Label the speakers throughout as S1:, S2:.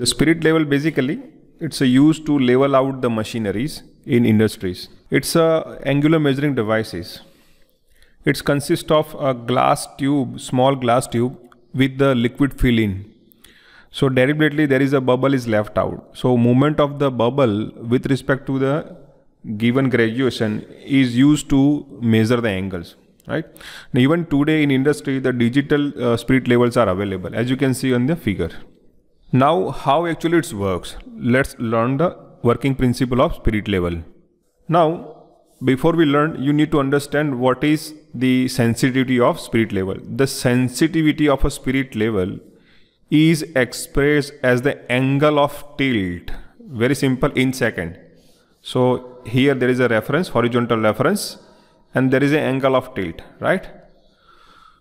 S1: The spirit level basically, it's a used to level out the machineries in industries. It's a angular measuring devices. It's consists of a glass tube, small glass tube with the liquid fill in. So deliberately there is a bubble is left out. So movement of the bubble with respect to the given graduation is used to measure the angles right now even today in industry the digital uh, spirit levels are available as you can see on the figure now how actually it works. Let's learn the working principle of spirit level. Now before we learn you need to understand what is the sensitivity of spirit level. The sensitivity of a spirit level is expressed as the angle of tilt. Very simple in second. So here there is a reference horizontal reference and there is an angle of tilt right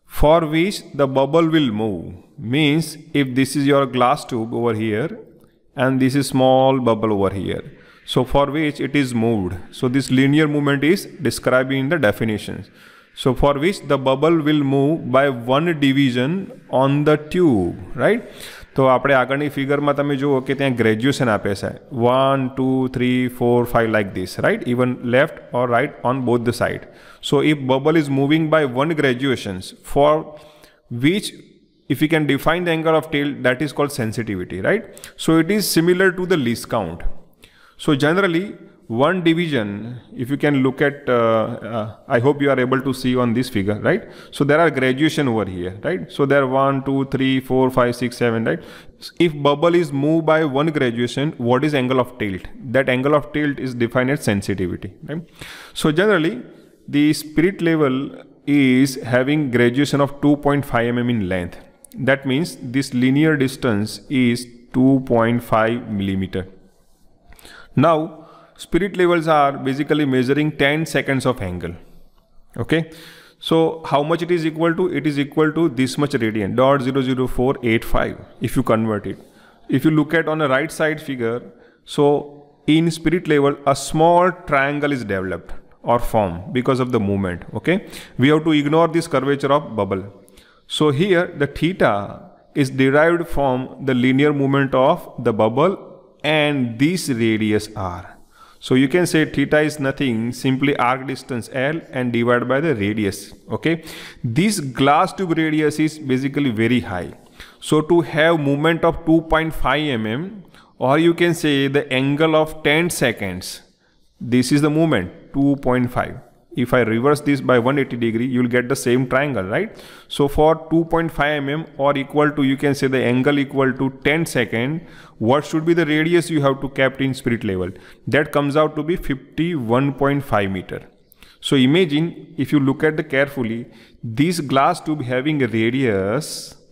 S1: for which the bubble will move means if this is your glass tube over here and this is small bubble over here so for which it is moved so this linear movement is described in the definitions so for which the bubble will move by one division on the tube right તો આપણે આગળની ફિગરમાં તમે જુઓ કે ત્યાં graduation આપે છે one two three four five like this right even left or right on both the side so if bubble is moving by one graduations for which if we can define the angle of tail that is called sensitivity right so it is similar to the least count So generally, one division, if you can look at, uh, uh, I hope you are able to see on this figure, right? So there are graduation over here, right? So there are 1, 2, 3, 4, 5, 6, 7, right? If bubble is moved by one graduation, what is angle of tilt? That angle of tilt is defined as sensitivity, right? So generally, the spirit level is having graduation of 2.5 mm in length. That means this linear distance is 2.5 millimeter now, spirit levels are basically measuring 10 seconds of angle. Okay. So how much it is equal to? It is equal to this much radian, Dot 00485, if you convert it. If you look at on the right side figure, so in spirit level, a small triangle is developed or formed because of the movement. Okay. We have to ignore this curvature of bubble. So here the theta is derived from the linear movement of the bubble and this radius r. So you can say theta is nothing, simply arc distance L and divide by the radius. Okay. This glass tube radius is basically very high. So to have movement of 2.5 mm or you can say the angle of 10 seconds, this is the movement 2.5 if I reverse this by 180 degree you will get the same triangle right so for 2.5 mm or equal to you can say the angle equal to 10 second what should be the radius you have to cap in spirit level that comes out to be 51.5 meter so imagine if you look at the carefully this glass tube having a radius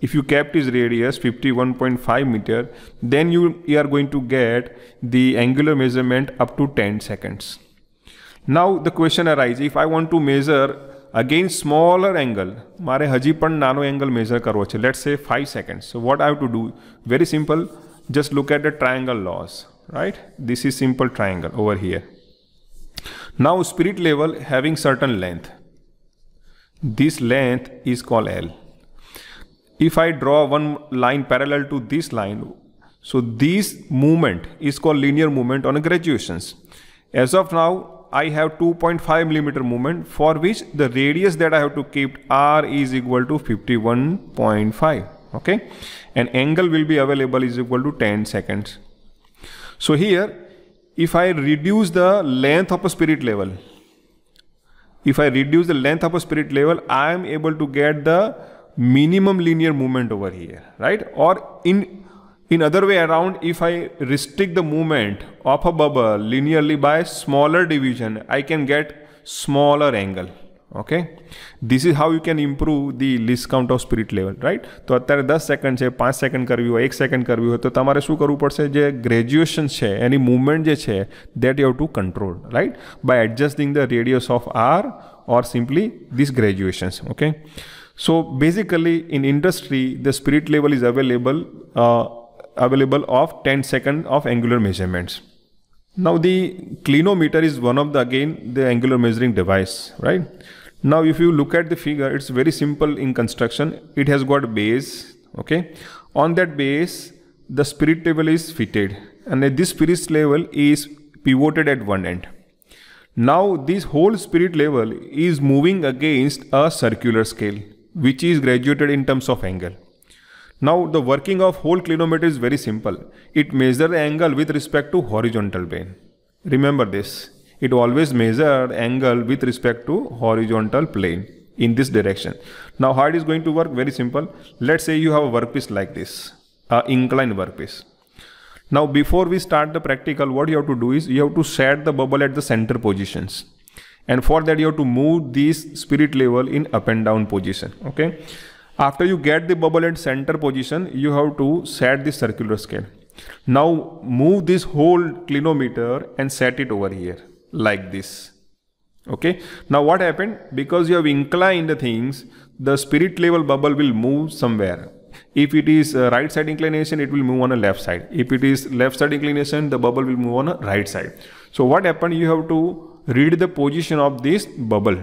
S1: if you kept its radius 51.5 meter then you, you are going to get the angular measurement up to 10 seconds now the question arises, if I want to measure again smaller angle, मारे हजी पन angle measure let let's say 5 seconds, so what I have to do, very simple, just look at the triangle laws, right, this is simple triangle over here. Now spirit level having certain length, this length is called L. If I draw one line parallel to this line, so this movement is called linear movement on graduations. As of now, I have 2.5 millimeter movement for which the radius that I have to keep R is equal to 51.5 okay and angle will be available is equal to 10 seconds so here if I reduce the length of a spirit level if I reduce the length of a spirit level I am able to get the minimum linear movement over here right or in in other way around, if I restrict the movement of a bubble linearly by smaller division, I can get smaller angle. Okay, this is how you can improve the least count of spirit level, right? So, at 10 seconds, 5 seconds, 1 second, so you have to control the graduation, any movement that you have to control, right? By adjusting the radius of R or simply these graduations, okay? So, basically, in industry, the spirit level is available. Uh, available of 10 second of angular measurements. Now the clinometer is one of the again the angular measuring device, right? Now if you look at the figure, it's very simple in construction. It has got base, okay? On that base, the spirit level is fitted and this spirit level is pivoted at one end. Now this whole spirit level is moving against a circular scale which is graduated in terms of angle. Now the working of whole clinometer is very simple. It measures the angle with respect to horizontal plane. Remember this. It always measures angle with respect to horizontal plane in this direction. Now how it is going to work? Very simple. Let's say you have a workpiece like this, an inclined workpiece. Now before we start the practical, what you have to do is you have to set the bubble at the center positions. And for that you have to move this spirit level in up and down position. Okay. After you get the bubble at center position, you have to set the circular scale. Now move this whole clinometer and set it over here like this. Okay. Now what happened? Because you have inclined the things, the spirit level bubble will move somewhere. If it is uh, right side inclination, it will move on a left side. If it is left side inclination, the bubble will move on a right side. So what happened? You have to read the position of this bubble.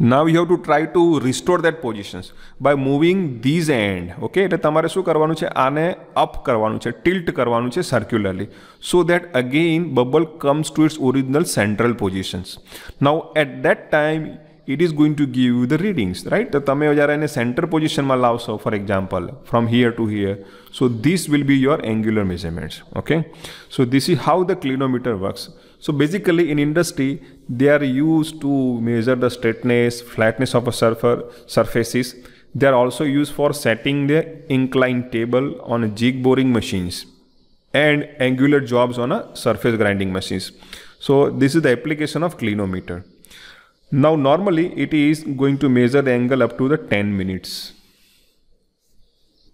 S1: Now you have to try to restore that positions by moving these end. Okay, इतने तमारे सो करवानु चे आने up करवानु चे tilt करवानु चे circularly, so that again bubble comes to its original central positions. Now at that time it is going to give you the readings, right? तो तमे वजह रहने center position में लाओ सो, for example, from here to here. So this will be your angular measurements. Okay, so this is how the clinometer works. So basically in industry, they are used to measure the straightness, flatness of a surfer, surfaces. They are also used for setting the incline table on jig boring machines and angular jobs on a surface grinding machines. So this is the application of clinometer. Now normally it is going to measure the angle up to the 10 minutes.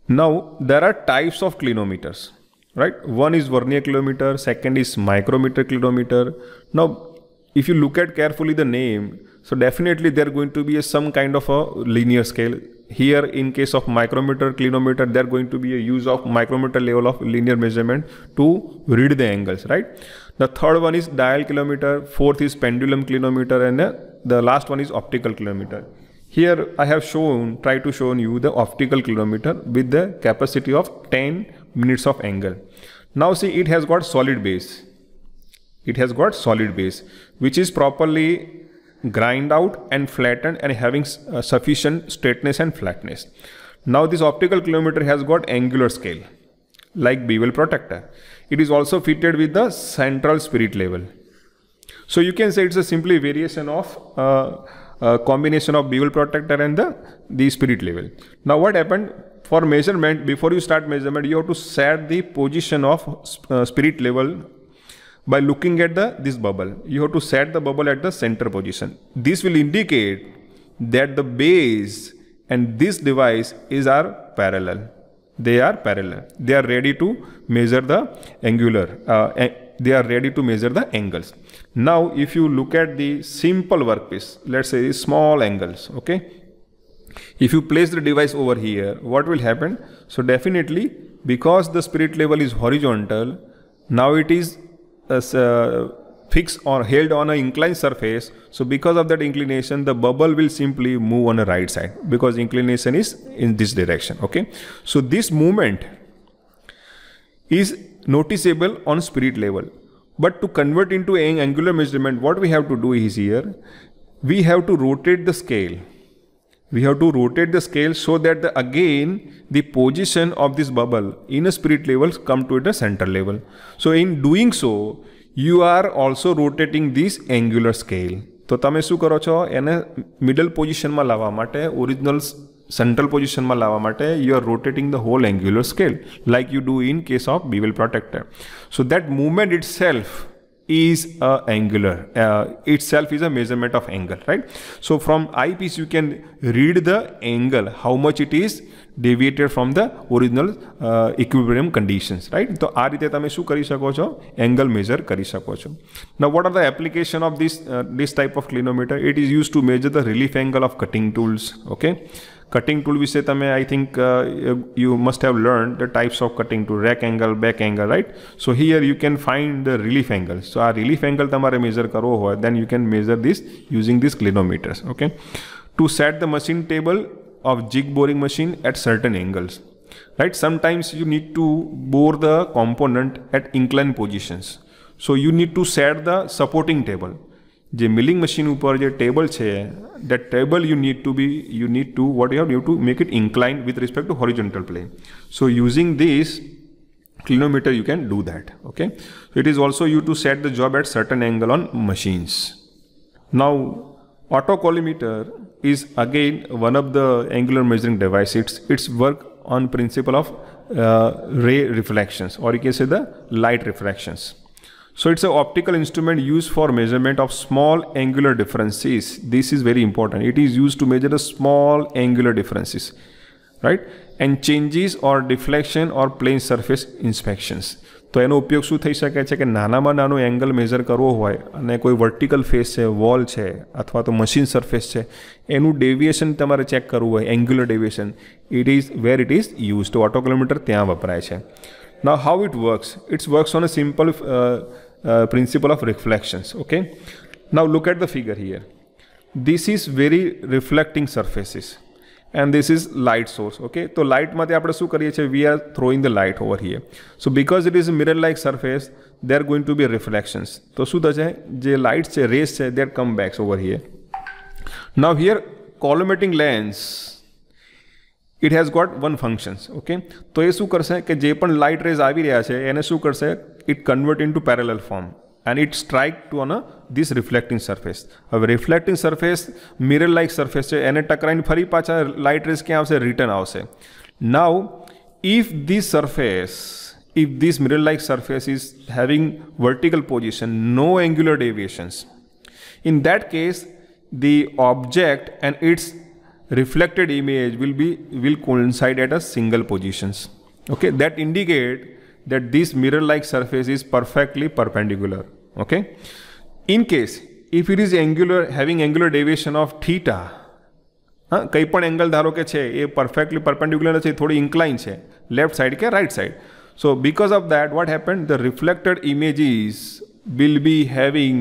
S1: Now there are types of clinometers right one is vernier kilometer second is micrometer kilometer now if you look at carefully the name so definitely there going to be a, some kind of a linear scale here in case of micrometer kilometer there going to be a use of micrometer level of linear measurement to read the angles right the third one is dial kilometer fourth is pendulum kilometer and the last one is optical kilometer here i have shown try to shown you the optical kilometer with the capacity of 10 minutes of angle. Now see it has got solid base. It has got solid base which is properly grind out and flattened and having uh, sufficient straightness and flatness. Now this optical kilometer has got angular scale like bevel protector. It is also fitted with the central spirit level. So you can say it's a simply variation of uh, uh, combination of bevel protector and the, the spirit level. Now what happened? for measurement before you start measurement you have to set the position of uh, spirit level by looking at the this bubble you have to set the bubble at the center position this will indicate that the base and this device is are parallel they are parallel they are ready to measure the angular uh, they are ready to measure the angles now if you look at the simple workpiece let's say small angles okay if you place the device over here what will happen so definitely because the spirit level is horizontal now it is uh, uh fixed or held on an inclined surface so because of that inclination the bubble will simply move on the right side because inclination is in this direction okay so this movement is noticeable on spirit level but to convert into an angular measurement what we have to do is here we have to rotate the scale we have to rotate the scale so that again the position of this bubble in a spirit level come to the center level. So in doing so, you are also rotating this angular scale. So tame su karo chho, middle position ma lava mate, original central position ma lava mate, you are rotating the whole angular scale like you do in case of bevel protector. So that movement itself is angular uh, itself is a measurement of angle right so from eyepiece you can read the angle how much it is deviated from the original uh, equilibrium conditions right So aa rite karisha shu angle measure karisha shako now what are the application of this uh, this type of clinometer it is used to measure the relief angle of cutting tools okay cutting tool વિશે તમે I think you must have learn the types of cutting two rake angle back angle right so here you can find the relief angle so આ relief angle તમારે measure કરવો હોય then you can measure this using this clinometers okay to set the machine table of jig boring machine at certain angles right sometimes you need to bore the component at inclined positions so you need to set the supporting table જે milling machine ઉપર જે table છે that table you need to be you need to what you have to to make it incline with respect to horizontal plane so using this clinometer you can do that okay so it is also you to set the job at certain angle on machines now autocollimeter is again one of the angular measuring device it's it's work on principle of uh, ray reflections or you can say the light reflections So it's an optical instrument used for measurement of small angular differences. This is very important. It is used to measure the small angular differences, right? And changes or deflection or plane surface inspections. તો એનો ઉપયોગ શું થઈ શકે છે કે નાનામાં નાનો એંગલ મેઝર કરવો હોય અને કોઈ વર્ટિકલ ફેસ છે વોલ છે અથવા તો મશીન સરફેસ છે એનું ડેવિએશન તમારે ચેક કરવું હોય angular deviation it is where it is use તો ઓટો કિલોમીટર ત્યાં વપરાય છે ના how it works it's works on a simple principle of reflections okay now look at the figure here this is very reflecting surfaces and this is light source okay તો light mate apne શું kariye che we are throwing the light over here so because it is a mirror like surface there are going to be reflections to શું thaje je light che rays che they are come backs over here now here collimating lens it has got one functions okay તો એ શું કરશે કે જે પણ light rays આવી રહ્યા છે એને શું કરશે it convert into parallel form and it strike to on this reflecting surface હવે reflecting surface mirror like surface છે એને ટકરાઈને ફરી પાછા લાઇટ રેઝ ક્યાં આવશે રિટર્ન આવશે now if this surface if this mirror like surface is having vertical position no angular deviations in that case the object and its reflected image will be will coincide at a single positions okay that indicate that this mirror like surface is perfectly perpendicular okay in case if it is angular having angular deviation of theta હા કંઈ પણ angle ધારો કે છે એ perfectly perpendicular નથી થોડી incline છે left side કે right side so because of that what happen the reflected images will be having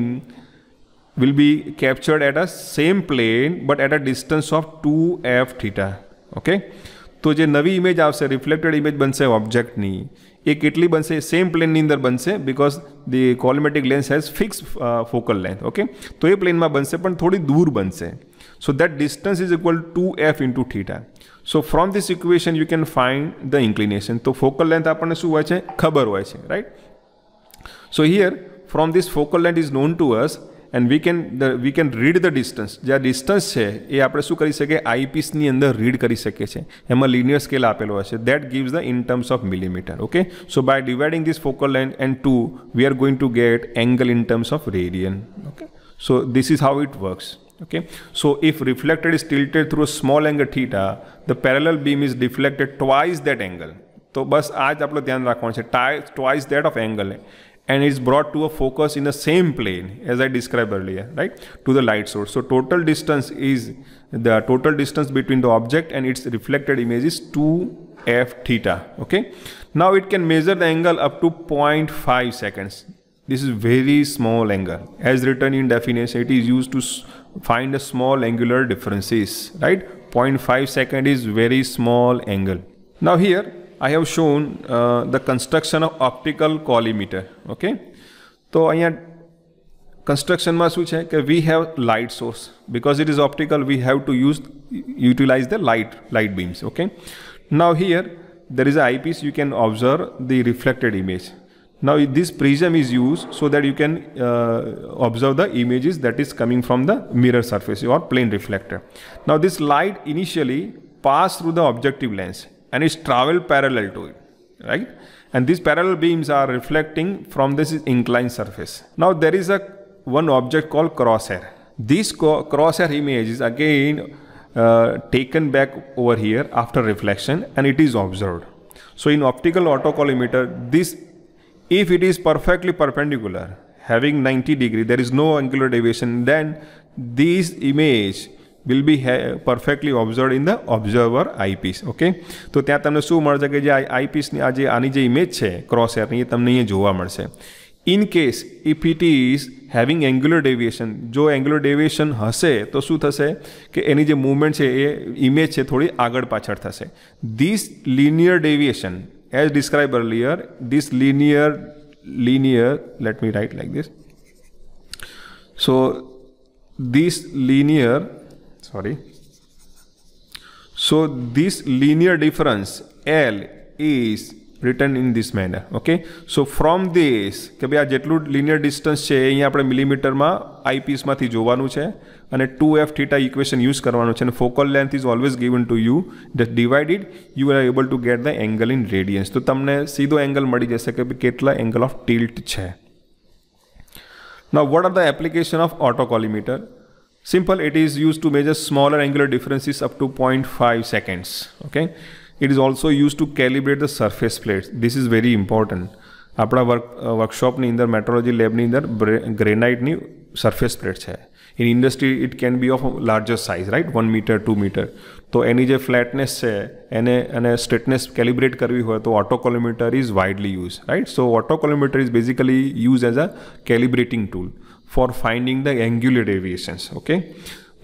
S1: will be captured at a same plane but at a distance of 2f theta okay તો જે નવી image આવશે reflected image બનશે ઓબ્જેક્ટની એ કેટલી બનશે same પ્લેનની અંદર બનશે because the collimating lens has fix focal length okay તો એ પ્લેનમાં બનશે પણ થોડી દૂર બનશે so that distance is equal to F into theta so from this equation you can find the inclination તો ફોકલ લેન્થ આપણને શું હોય છે ખબર હોય છે right so here from this focal length is known to us and we can we can read the distance જે આ ડિસ્ટન્સ છે એ આપણે શું કરી શકીએ આઈપીસની અંદર રીડ કરી શકીએ છીએ એમાં લિનિયર સ્કેલ આપેલો હોય છે that gives the in terms of millimetre okay so by dividing this focal line and two we are going to get angle in terms of radian okay so this is how it works. Okay so if reflected is tilted through a small angle theta, the parallel beam is deflected twice that તો બસ આ જ આપણો ધ્યાન રાખવાનું છે ટાય twice that of angle and it's brought to a focus in the same plane as I described earlier, right, to the light source. So total distance is the total distance between the object and its reflected image is 2f theta, okay. Now it can measure the angle up to 0.5 seconds. This is very small angle. As written in definition, it is used to find the small angular differences, right. 0.5 second is very small angle. Now here I have shown uh, the construction of optical collimator. okay તો અહીંયા કન્સ્ટ્રક્શનમાં શું છે કે વી we have light source because it is optical. We have to use, utilize the light, light beams. Okay, now here there is an eyepiece you can observe the reflected image now this prism is used so that you can uh, observe the images that is coming from the mirror surface or plane reflector now this light initially pass through the objective lens and it's travel parallel to it, right? And these parallel beams are reflecting from this inclined surface. Now there is a one object called crosshair. This crosshair image is again uh, taken back over here after reflection and it is observed. So in optical autocollimator, this if it is perfectly perpendicular, having 90 degree, there is no angular deviation, then this image be હે perfectly observed in the observer eyepiece okay તો ત્યાં તમને શું મળશે કે જે આઈપીસની આ જે આની જે ઇમેજ છે ક્રોસ હેરની એ તમને અહીંયા જોવા મળશે in case if it is having angular deviation જો એંગ્યુલર ડેવિએશન હશે તો શું થશે કે એની જે મૂવમેન્ટ છે એ ઇમેજ છે થોડી આગળ પાછળ થશે this linear deviation as describe earlier this linear linear let me write like this so this linear sorry so this linear difference L is written in this manner okay so from this કે ભાઈ આ જેટલું linear distance છે અહીંયા આપણે મિલીમીટરમાં આઈપીસમાંથી જોવાનું છે અને two F theta equation use કરવાનું છે અને focal length is always given to you just divided you are able to get the angle in radians તો તમને સીધો એંગલ મળી જશે કે ભાઈ કેટલા એંગલ ઓફ ટિલ્ટ છે ના what are the application of autocollimator Simple, it is used to measure smaller angular differences up to 0.5 seconds. Okay. It is also used to calibrate the surface plates. This is very important. Apna work, uh, workshop ni indar, metrology lab ni indar, granite ni surface plates hai. In industry, it can be of larger size, right? 1 meter, 2 meter. So, any je flatness and straightness calibrate karvi hoa, to autocollimator is widely used, right? So, autocollimator is basically used as a calibrating tool. For finding the angular deviations okay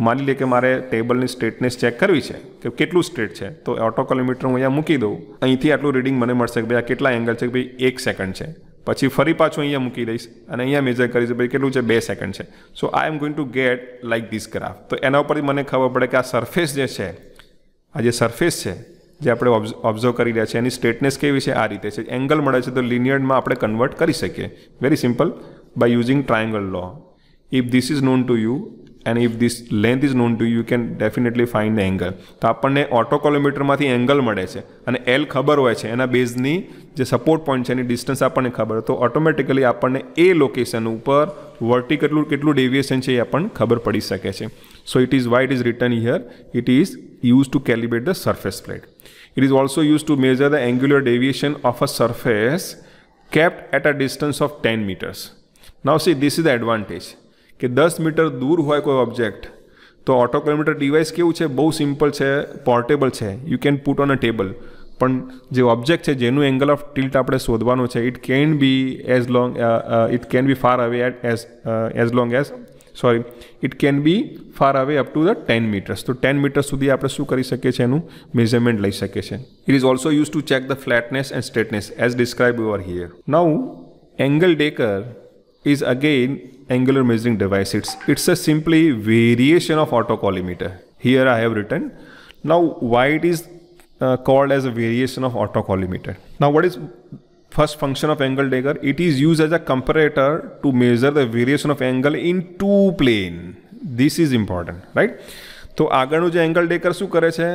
S1: માની લે કે મારે ટેબલની straightness check કરવી છે કે કેટલું straight છે તો ઓટોકોલિમીટર હું અહીંયા મૂકી દઉં અહીંથી આટલું રીડિંગ મને મળશે કે ભાઈ આ કેટલા એંગલ છે કે ભાઈ એક સેકન્ડ છે પછી ફરી પાછું અહીંયા મૂકી દઈશ અને અહીંયા મેજર કરીશ ભાઈ કેટલું છે બે સેકન્ડ છે so I am going to get like this graph તો એના ઉપરથી મને ખબર પડે કે આ સરફેસ જે છે આ જે સરફેસ છે જે આપણે ઓબ્ઝર્વ કરી રહ્યા છીએ એની સ્ટ્રેટનેસ કેવી છે આ રીતે છે એંગલ મળે છે તો લિનિયરમાં આપણે કન્વર્ટ કરી શકીએ very simple by using triangle law. If this is known to you and if this length is known to you can definitely find the angle તો આપણને ઓટોકોલોમીટરમાંથી એંગલ મળે છે અને એલ ખબર હોય છે એના બેઝની જે સપોર્ટ પોઈન્ટ છે એની ડિસ્ટન્સ આપણને ખબર તો ઓટોમેટિકલી આપણને એ લોકેશન ઉપર વર્ટી કેટલું કેટલું ડેવિએશન છે એ આપણને ખબર પડી શકે છે so it is why it is return here it is use to calibrate the surface plate it is also use to measure the angular deviation of a surface kept at a distance of ten metres now see this is the advantage કે દસ metre દૂર હોય કોઈ object તો auto calculator device કેવું છે બહુ simple છે પોર્ટેબલ છે you can put on a table પણ જે ઓબ્જેક્ટ છે જેનું એંગલ ઓફ ટિલ્ટ આપણે શોધવાનું છે it can be as long it can be far away at as as long as sorry it can be far away up to the ten metres તો ten metre સુધી આપણે શું કરી શકીએ છીએ એનું મેઝરમેન્ટ લઈ શકીએ છીએ it is also use to check the flatness and straightness as describe over here now angle decker is again angular measuring device. It's, it's a simply variation of autocollimator Here I have written. Now why it is uh, called as a variation of autocollimator Now what is first function of angle dagger? It is used as a comparator to measure the variation of angle in two plane. This is important, right? तो આગળનું जो angle decker શું કરે છે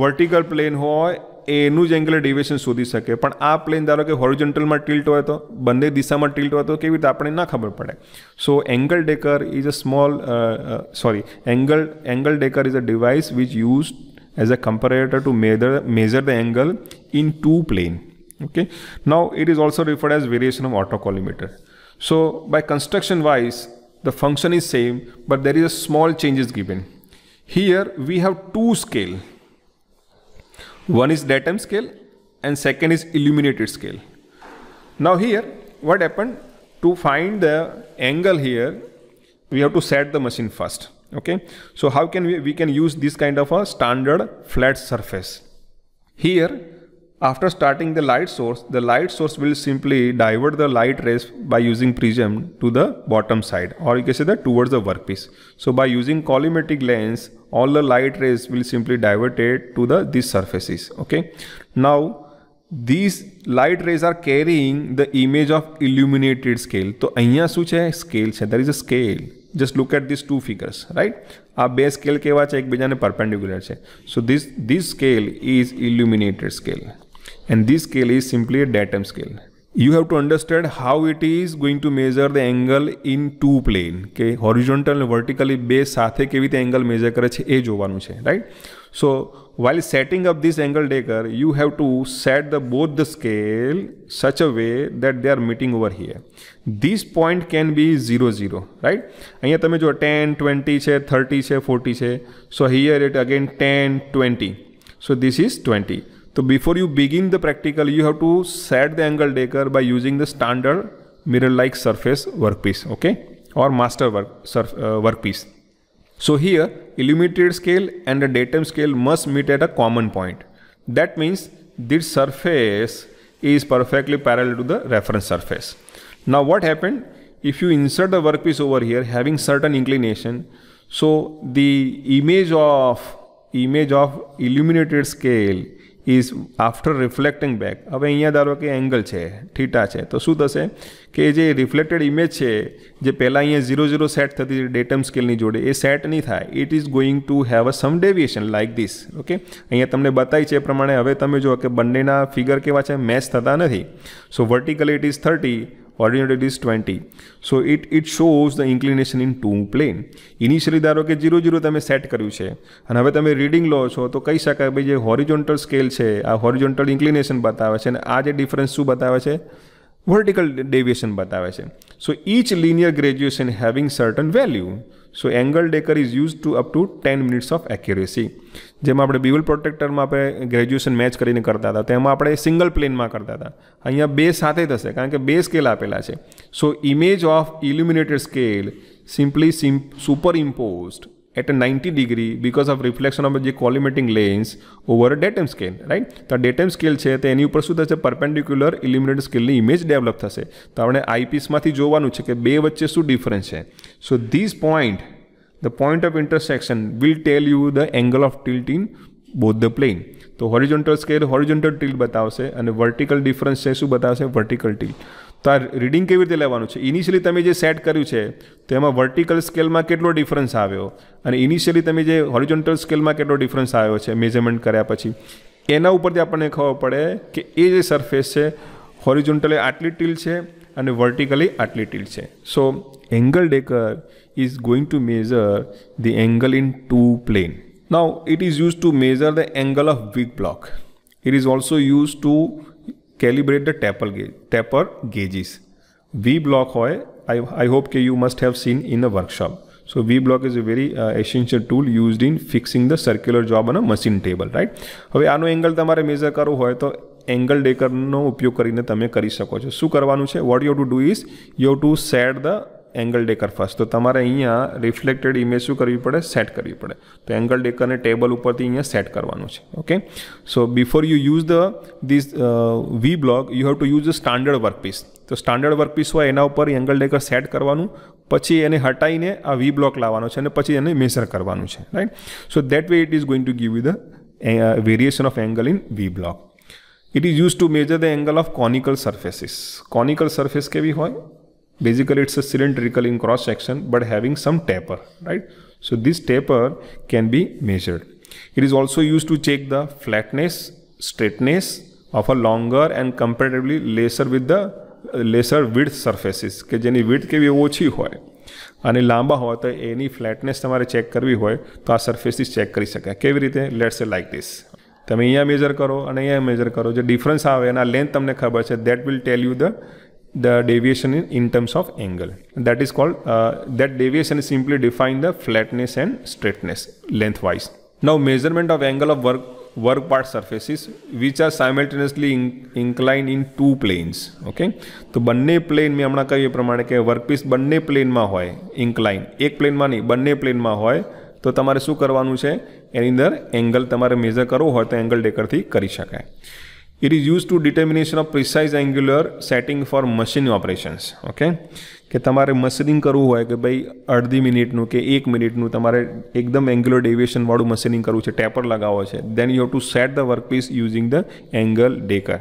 S1: vertical plane હોય एनुज angle deviation शोधी सके पर आ plane धारो कि होरिजेंटल में टील्ट हो तो बंने दिशा में टील्ट हो तो कई रीते अपने न खबर पड़े so angle decker is a small sorry angle angle decker is a device which use as a comparator to measure measure the angle in two plane okay now it is also referred as variation of autocollimator so by construction wise the function is same but there is a small changes given here we have to scale One is datum scale and second is illuminated scale. Now here what happened to find the angle here we have to set the machine first okay so how can we we can use this kind of a standard flat surface here after starting the light source, the light source will simply divert the light rays by using prism to the bottom side or you can say that towards the workpiece. So by using collimatic lens, all the light rays will simply divert it to the these surfaces. Okay. Now these light rays are carrying the image of illuminated scale. So અહીંયા શું scale છે there is a scale. Just look at these two figures, right? આ બે scale કેવા છે એકબીજાને perpendicular છે. So this this scale is illuminated scale. and this scale is simply a datum scale you have to understand how it is going to measure the angle in two plane okay horizontal and vertically બે sathe kevi રીતે angle measure kare che e jovanu che right so while setting up this angle dagger you have to set the both the scale such a way that they are meeting over here this point can be 0 0 right ahiya tame jo 10 20 che 30 che 40 che so here it again 10 20 so this is 20 So before you begin the practical, you have to set the angle decker by using the standard mirror-like surface workpiece, okay, or master work surf, uh, workpiece. So here, illuminated scale and the datum scale must meet at a common point. That means this surface is perfectly parallel to the reference surface. Now what happened? If you insert the workpiece over here having certain inclination, so the image of image of illuminated scale is after reflecting back હવે અહીંયા ધારો કે angle છે theta છે તો શું થશે કે જે રિફ્લેક્ટેડ ઇમેજ છે જે પહેલાં અહીંયા ઝીરો ઝીરો સેટ થતી ડેટમ સ્કેલની જોડે એ સેટ નહીં થાય it is going to have a some deviation like this okay અહીંયા તમને બતાવી છે એ પ્રમાણે હવે તમે જુઓ કે બંનેના ફિગર કેવા છે મેચ થતા નથી so vertical it is thirty ordinate is 20 so it it shows the inclination in two plane initially ધારો કે ઝીરો ઝીરો તમે સેટ કર્યું છે અને હવે તમે રીડિંગ લો છો તો કહી શકાય ભાઈ જે હોરિઝોન્ટલ સ્કેલ છે આ હોરિઝોન્ટલ ઇન્કલિનેશન બતાવે છે અને આ જે ડિફરન્સ શું બતાવે છે વર્ટિકલ ડેવિએશન બતાવે છે so each linear graduation having certain value so angle decker is use to up to ten minutes of accuracy જેમાં આપણે બ્યુઅલ પ્રોટેક્ટરમાં આપણે ગ્રેજ્યુએશન મેચ કરીને કરતા હતા તેમાં આપણે સિંગલ પ્લેનમાં કરતા હતા અહીંયા બે સાથે થશે કારણ કે બે સ્કેલ આપેલા છે so image of illuminated scale simply simp super impose at a 90 degree because of reflection of the collimating lens over a scale scale તો આ ડેટમ સ્કેલ છે તો એની ઉપર શું થશે પરપેન્ડિક્યુલર ઇલ્યુમિનેટેડ સ્કેલની ઇમેજ ડેવલપ થશે તો આપણે આઈપીસમાંથી જોવાનું છે કે બે વચ્ચે શું ડિફરન્સ છે so this point the point of intersection will tell you the angle of tilt in both the plane તો હોરિઝોન્ટલ સ્કેલ હોરિઝોન્ટલ ટિલ્ટ બતાવશે અને વર્ટિકલ ડિફરન્સ છે શું બતાવશે વર્ટિકલ ટિલ્ટ તો આ રીડિંગ કેવી રીતે લેવાનું છે ઇનિશિયલી તમે જે સેટ કર્યું છે તેમાં વર્ટિકલ સ્કેલમાં કેટલો ડિફરન્સ આવ્યો અને ઇનિશિયલી તમે જે હોરિજોન્ટલ સ્કેલમાં કેટલો ડિફરન્સ આવ્યો છે મેજરમેન્ટ કર્યા પછી એના ઉપરથી આપણને ખબર પડે કે એ જે સરફેસ છે હોરિજોન્ટલી આટલી ટીલ છે અને વર્ટિકલી આટલી ટીલ છે so angle decker is going to measure the angle in two plane now it is use to measure the angle of V block it is also use to calibrate the taper gauge taper gauges V block होए I I hope के you must have seen in a workshop So V-block is a very uh, essential tool used in fixing the circular job on a machine table, right? હવે આનો angle તમારે measure કરવો હોય તો angle ડેકરનો ઉપયોગ કરીને તમે કરી શકો છો શું કરવાનું છે what you to do is you to set the angle decker first તો તમારે અહીંયા રિફ્લેક્ટેડ ઇમેજ શું કરવી પડે સેટ કરવી પડે તો એંગલ ડેકરને ટેબલ ઉપરથી અહીંયા સેટ કરવાનું છે okay so before you use the this V block you have to use the standard workpiece તો સ્ટાન્ડર્ડ વર્કપીસ હોય એના ઉપર એંગલ ડેકર સેટ કરવાનું પછી એને હટાઈને આ વી બ્લોક લાવવાનો છે અને પછી એને મેઝર કરવાનું છે right so that way it is going to give you the variation of angle in V block it is use to measure the angle of conical surfaces conical surface કેવી હોય Basically, it's a cylindrical in cross section, but having some taper, right? So this taper can be measured. It is also used to check the flatness, straightness of a longer and comparatively lesser with the lesser width surfaces કે જેની width કેવી ઓછી હોય અને લાંબા હોય તો એની flatness તમારે ચેક કરવી હોય તો આ સરફેસથી ચેક કરી શકાય કેવી રીતે લેટ્સ એ લાઇક ધીસ તમે અહીંયા મેજર કરો અને અહીંયા મેજર કરો જે ડિફરન્સ આવે એના લેન્થ તમને ખબર છે that will tell you the the deviation in, in terms of angle that is called uh, that deviation is simply define the flatness and straightness lengthwise now measurement of angle of work work part surfaces which are simultaneously in, inclined in two planes okay તો બંને plane મેં હમણાં કહ્યું એ પ્રમાણે કે workpiece બંને પ્લેનમાં હોય ઇન્ક્લાઇન એક પ્લેનમાં નહીં બંને પ્લેનમાં હોય તો તમારે શું કરવાનું છે એની અંદર એંગલ તમારે મેઝર કરવો હોય તો એંગલ ડેકરથી કરી શકાય it is use to determination of precise angular setting for machine operations. Okay? કે તમારે મશીનિંગ કરવું હોય કે ભાઈ અડધી મિનિટનું કે એક મિનિટનું તમારે એકદમ એંગ્યુલર ડેવિએશનવાળું મશીનિંગ કરવું છે ટેપર લગાવવો છે then you have to set the workpiece using the angle decker